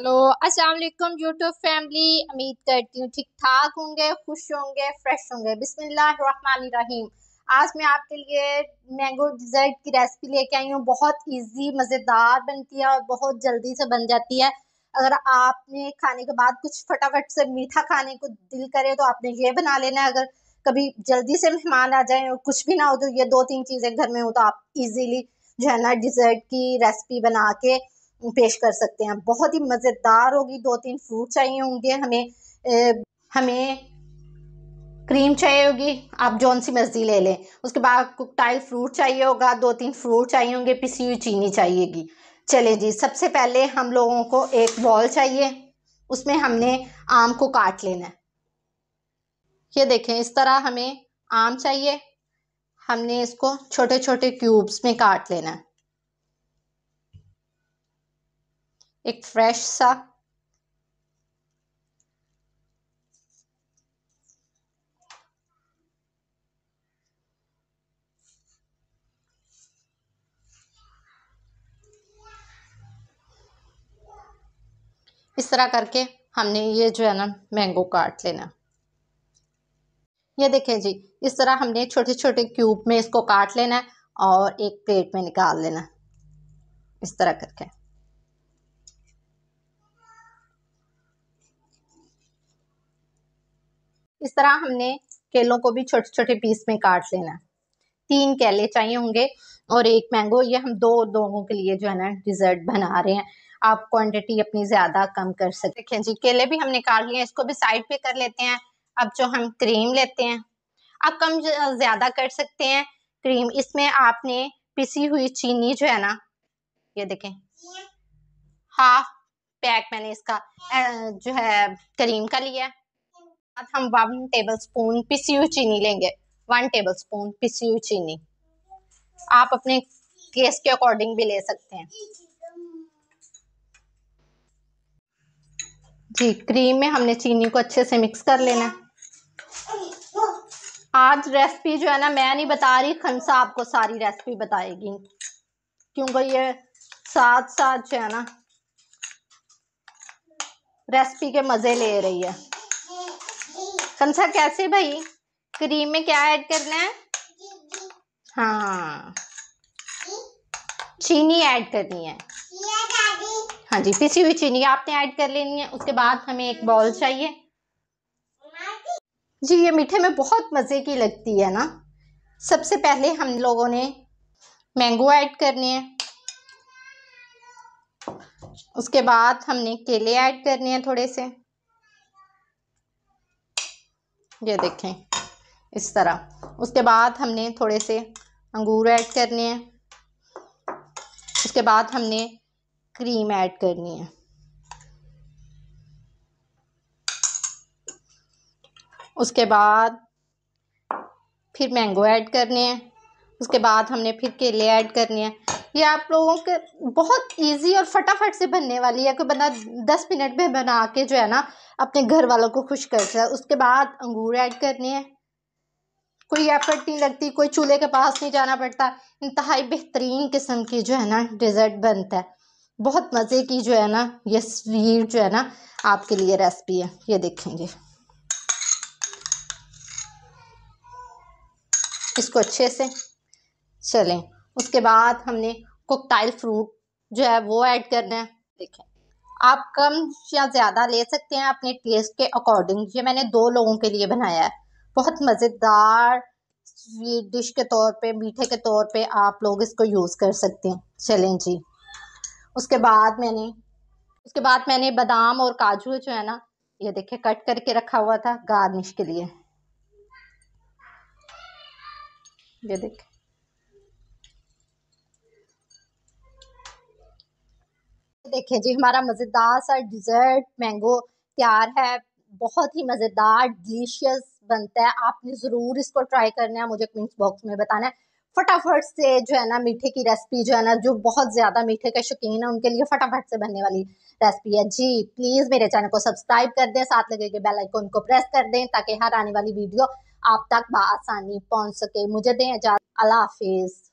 hello अस्सलाम वालेकुम YouTube family उम्मीद करती हूँ ठीक ठाक होंगे खुश होंगे फ्रेश होंगे बिसमीम आज मैं आपके लिए मैंगो डिज़र्ट की रेसिपी लेके आई हूँ बहुत इजी मज़ेदार बनती है और बहुत जल्दी से बन जाती है अगर आपने खाने के बाद कुछ फटाफट से मीठा खाने को दिल करे तो आपने ये बना लेना है अगर कभी जल्दी से मेहमान आ जाए और कुछ भी ना हो तो ये दो तीन चीज़ें घर में हो तो आप इजीली जो है ना डिज़र्ट की रेसिपी बना के पेश कर सकते हैं बहुत ही मज़ेदार होगी दो तीन फ्रूट चाहिए होंगे हमें ए, हमें क्रीम चाहिए होगी आप जौन सी मर्जी ले लें उसके बाद कुकटाइल फ्रूट चाहिए होगा दो तीन फ्रूट चाहिए होंगे पिसी हुई चीनी चाहिएगी चले जी सबसे पहले हम लोगों को एक बॉल चाहिए उसमें हमने आम को काट लेना है ये देखें इस तरह हमें आम चाहिए हमने इसको छोटे छोटे क्यूब्स में काट लेना है एक फ्रेश सा इस तरह करके हमने ये जो है ना मैंगो काट लेना ये देखें जी इस तरह हमने छोटे छोटे क्यूब में इसको काट लेना है और एक प्लेट में निकाल लेना इस तरह करके इस तरह हमने केलों को भी छोटे छोटे पीस में काट लेना तीन केले चाहिए होंगे और एक मैंगो ये हम दो लोगों के लिए जो है ना डिज़र्ट बना रहे हैं आप क्वांटिटी अपनी ज़्यादा कम कर सकते हैं जी केले भी हमने काट लिए इसको भी साइड पे कर लेते हैं अब जो हम क्रीम लेते हैं आप कम ज़्यादा कर सकते हैं क्रीम इसमें आपने पिसी हुई चीनी जो है ना ये देखें हाफ पैक मैंने इसका जो है क्रीम का लिया बाद हम वन टेबल स्पून पिसी हुई चीनी लेंगे वन टेबल स्पून पिसी हुई चीनी आप अपने केस के अकॉर्डिंग भी ले सकते हैं जी क्रीम में हमने चीनी को अच्छे से मिक्स कर लेना है आज रेसिपी जो है ना मैं नहीं बता रही खनसा आपको सारी रेसिपी बताएगी क्योंकि ये साथ साथ जो है ना रेसिपी के मज़े ले रही है समझा कैसे भाई क्रीम में क्या ऐड करना है हाँ चीनी ऐड करनी है हाँ जी पिसी हुई चीनी आपने ऐड कर लेनी है उसके बाद हमें एक बॉल चाहिए जी ये मीठे में बहुत मज़े की लगती है ना सबसे पहले हम लोगों ने मैंगो ऐड करने हैं उसके बाद हमने केले ऐड करने हैं थोड़े से ये देखें इस तरह उसके बाद हमने थोड़े से अंगूर ऐड करने हैं उसके बाद हमने क्रीम ऐड करनी है उसके बाद फिर मैंगो ऐड करने हैं उसके बाद हमने फिर केले ऐड करने हैं ये आप लोगों के बहुत इजी और फटाफट से बनने वाली है कोई बंदा दस मिनट में बना के जो है ना अपने घर वालों को खुश कर सकता है उसके बाद अंगूर ऐड करने हैं कोई एफर्ट नहीं लगती कोई चूल्हे के पास नहीं जाना पड़ता इंतहाई बेहतरीन किस्म की जो है ना डिज़र्ट बनता है बहुत मज़े की जो है ना ये स्वीट जो है ना आपके लिए रेसिपी है ये देखेंगे इसको अच्छे से चलें उसके बाद हमने कोकटाइल फ्रूट जो है वो ऐड करना है देखें आप कम या ज़्यादा ले सकते हैं अपने टेस्ट के अकॉर्डिंग ये मैंने दो लोगों के लिए बनाया है बहुत मज़ेदार स्वीट डिश के तौर पे मीठे के तौर पे आप लोग इसको यूज़ कर सकते हैं चलें जी उसके बाद मैंने उसके बाद मैंने बादाम और काजू जो है ना ये देखिए कट करके रखा हुआ था गार्निश के लिए ये देखें देखें जी हमारा मज़ेदार सा डिज़र्ट मैंगो तैयार है बहुत ही मज़ेदार डिलीशियस बनता है आपने ज़रूर इसको ट्राई करना है मुझे कमेंट बॉक्स में बताना है फटाफट से जो है ना मीठे की रेसिपी जो है ना जो बहुत ज़्यादा मीठे का शौकीन है उनके लिए फटाफट से बनने वाली रेसिपी है जी प्लीज़ मेरे चैनल को सब्सक्राइब कर दें साथ लगे के बेल आइकन को प्रेस कर दें ताकि हर आने वाली वीडियो आप तक बसानी पहुंच सके मुझे दें इजाज़त अल्लाह हाफिज़